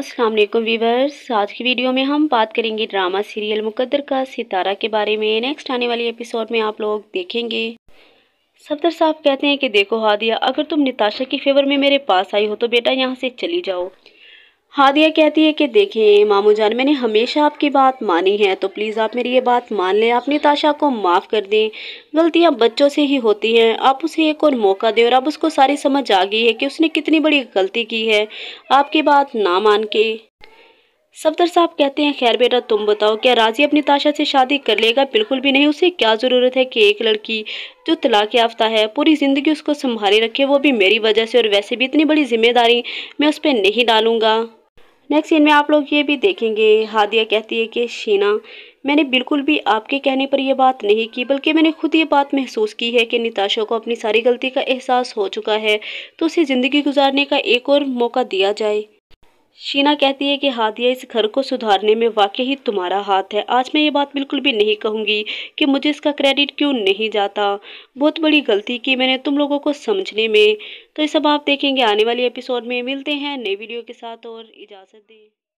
अस्सलाम वालेकुम वीवर्स आज की वीडियो में हम बात करेंगे ड्रामा सीरियल मुकद्दर का सितारा के बारे में नेक्स्ट आने वाली एपिसोड में आप लोग देखेंगे सफदर साहब कहते हैं कि देखो हादिया अगर तुम निताशा के फेवर में मेरे पास आई हो तो बेटा यहाँ से चली जाओ हादिया कहती है कि देखें मामू जान मैंने हमेशा आपकी बात मानी है तो प्लीज़ आप मेरी ये बात मान लें अपनी ताशा को माफ़ कर दें गलतियाँ बच्चों से ही होती हैं आप उसे एक और मौका दें और अब उसको सारी समझ आ गई है कि उसने कितनी बड़ी गलती की है आपकी बात ना मान के सफदर साहब कहते हैं खैर बेटा तुम बताओ क्या राजी अपनी ताशा से शादी कर लेगा बिल्कुल भी नहीं उसे क्या ज़रूरत है कि एक लड़की जो तलाक याफ्ता है पूरी ज़िंदगी उसको संभाले रखे वो भी मेरी वजह से और वैसे भी इतनी बड़ी जिम्मेदारी मैं उस पर नहीं डालूंगा नेक्स्ट सीन में आप लोग ये भी देखेंगे हादिया कहती है कि शीना मैंने बिल्कुल भी आपके कहने पर यह बात नहीं की बल्कि मैंने खुद ये बात महसूस की है कि निताशा को अपनी सारी गलती का एहसास हो चुका है तो उसे ज़िंदगी गुजारने का एक और मौका दिया जाए शीना कहती है कि हादिया इस घर को सुधारने में वाकई ही तुम्हारा हाथ है आज मैं ये बात बिल्कुल भी नहीं कहूँगी कि मुझे इसका क्रेडिट क्यों नहीं जाता बहुत बड़ी गलती की मैंने तुम लोगों को समझने में तो ये सब आप देखेंगे आने वाले एपिसोड में मिलते हैं नई वीडियो के साथ और इजाज़त दें